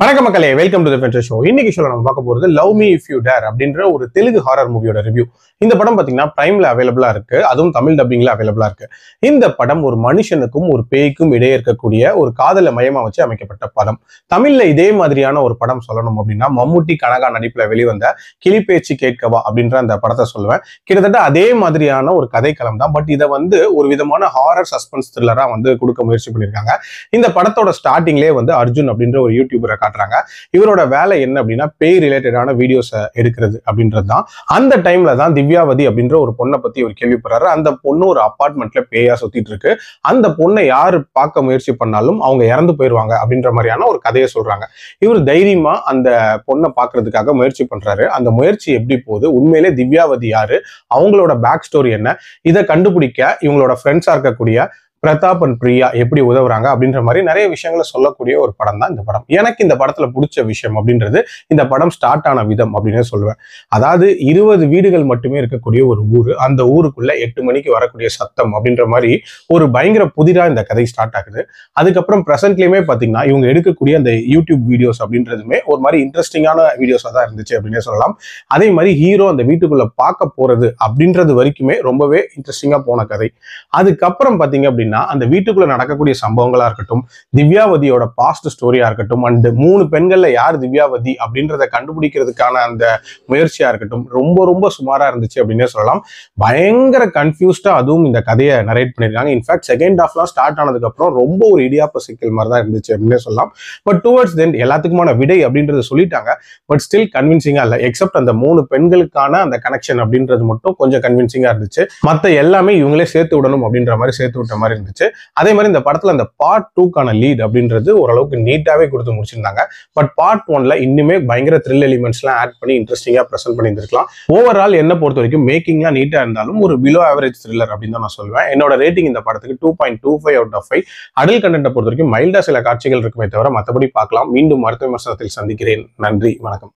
வணக்க மக்களே welcome to the show இன்னைக்கு ஷோல நம்ம பார்க்க போறது love me if you dare அப்படின்ற ஒரு தெலுங்கு ஹாரர் மூவியோட ரிவ்யூ இந்த படம் பாத்தீங்கன்னா பிரைம்ல அவைலபிளா இருக்கு அதுவும் தமிழ் டப்பிங்ல அவைலபிளா இருக்கு இந்த படம் ஒரு மனுஷனுக்கும் ஒரு பேய்க்கும் இடையே இருக்கக்கூடிய ஒரு காதல மையமா வச்சு அமைக்கப்பட்ட படம் தமிழ்ல இதே மாதிரியான ஒரு படம் சொல்லணும் அப்படின்னா மம்முட்டி கனகா நடிப்புல வெளிவந்த பேச்சு கேட்கவா அப்படின்ற அந்த படத்தை சொல்லுவேன் கிட்டத்தட்ட அதே மாதிரியான ஒரு கதைக்களம் தான் பட் இதை வந்து ஒரு விதமான ஹாரர் சஸ்பென்ஸ் த்ரில்லரா வந்து கொடுக்க முயற்சி பண்ணியிருக்காங்க இந்த படத்தோட ஸ்டார்டிங்லேயே வந்து அர்ஜுன் அப்படின்ற ஒரு யூடியூபரை காட்டுறாங்க இவரோட வேலை என்ன அப்படின்னா பேய் ரிலேட்டடான வீடியோஸ் எடுக்கிறது அப்படின்றது தான் அந்த டைம்ல தான் திவ்யாவதி அப்படின்ற ஒரு பொண்ணை பத்தி ஒரு கேள்விப்படுறாரு அந்த பொண்ணு ஒரு அப்பார்ட்மெண்ட்ல பேயா சுத்திட்டு இருக்கு அந்த பொண்ணை யாரு பார்க்க முயற்சி பண்ணாலும் அவங்க இறந்து போயிருவாங்க அப்படின்ற மாதிரியான ஒரு கதையை சொல்றாங்க இவர் தைரியமா அந்த பொண்ணை பார்க்கறதுக்காக முயற்சி பண்றாரு அந்த முயற்சி எப்படி போகுது உண்மையிலே திவ்யாவதி யாரு அவங்களோட பேக் ஸ்டோரி என்ன இதை கண்டுபிடிக்க இவங்களோட ஃப்ரெண்ட்ஸா இருக்கக்கூடிய பிரதாப் அண்ட் பிரியா எப்படி உதவுறாங்க அப்படின்ற மாதிரி நிறைய விஷயங்களை சொல்லக்கூடிய ஒரு படம் தான் இந்த படம் எனக்கு இந்த படத்துல பிடிச்ச விஷயம் அப்படின்றது இந்த படம் ஸ்டார்ட் ஆன விதம் அப்படின்னு சொல்லுவேன் அதாவது இருபது வீடுகள் மட்டுமே இருக்கக்கூடிய ஒரு ஊர் அந்த ஊருக்குள்ள எட்டு மணிக்கு வரக்கூடிய சத்தம் அப்படின்ற மாதிரி ஒரு பயங்கர புதிரா இந்த கதை ஸ்டார்ட் ஆகுது அதுக்கப்புறம் ப்ரெசென்ட்லயுமே பாத்தீங்கன்னா இவங்க எடுக்கக்கூடிய அந்த யூடியூப் வீடியோஸ் அப்படின்றதுமே ஒரு மாதிரி இன்ட்ரெஸ்டிங்கான வீடியோஸா தான் இருந்துச்சு அப்படின்னு சொல்லலாம் அதே மாதிரி ஹீரோ அந்த வீட்டுக்குள்ள பார்க்க போறது அப்படின்றது வரைக்குமே ரொம்பவே இன்ட்ரெஸ்டிங்கா போன கதை அதுக்கப்புறம் பாத்தீங்க அப்படின்னா அப்படின்னா அந்த வீட்டுக்குள்ள நடக்கக்கூடிய சம்பவங்களா இருக்கட்டும் திவ்யாவதியோட பாஸ்ட் ஸ்டோரியா இருக்கட்டும் அண்ட் மூணு பெண்கள்ல யார் திவ்யாவதி அப்படின்றத கண்டுபிடிக்கிறதுக்கான அந்த முயற்சியா இருக்கட்டும் ரொம்ப ரொம்ப சுமாரா இருந்துச்சு அப்படின்னே சொல்லலாம் பயங்கர கன்ஃபியூஸ்டா அதுவும் இந்த கதையை நரேட் பண்ணியிருக்காங்க இன்ஃபேக்ட் செகண்ட் ஹாஃப்லாம் ஸ்டார்ட் ஆனதுக்கு அப்புறம் ரொம்ப ஒரு இடியாப்ப சிக்கல் மாதிரி தான் இருந்துச்சு அப்படின்னே சொல்லலாம் பட் டுவர்ட்ஸ் தென் எல்லாத்துக்குமான விடை அப்படின்றத சொல்லிட்டாங்க பட் ஸ்டில் கன்வின்சிங்கா இல்லை எக்ஸப்ட் அந்த மூணு பெண்களுக்கான அந்த கனெக்ஷன் அப்படின்றது மட்டும் கொஞ்சம் கன்வின்சிங்காக இருந்துச்சு மற்ற எல்லாமே இவங்களே சேர்த்து விடணும் அப்படின்ற மாதிரி சேர்த்து விட்ட மாதிரி இருந்துச்சு அதே மாதிரி இந்த படத்துல அந்த பார்ட் டூக்கான லீட் அப்படின்றது ஓரளவுக்கு நீட்டாவே கொடுத்து முடிச்சிருந்தாங்க பட் பார்ட் ஒன்ல இன்னுமே பயங்கர த்ரில் எலிமெண்ட்ஸ்லாம் ஆட் பண்ணி இன்ட்ரெஸ்டிங்கா ப்ரெசென்ட் ஓவர் ஓவரால் என்ன பொறுத்த வரைக்கும் மேக்கிங்லாம் நீட்டா இருந்தாலும் ஒரு பிலோ அவரேஜ் த்ரில்லர் அப்படின்னு தான் நான் சொல்லுவேன் என்னோட ரேட்டிங் இந்த படத்துக்கு two point two five out of five adult content பொறுத்த வரைக்கும் மைல்டா சில காட்சிகள் இருக்குமே தவிர மற்றபடி பார்க்கலாம் மீண்டும் மருத்துவ விமர்சனத்தில் சந்திக்கிறேன் நன்றி வணக்கம்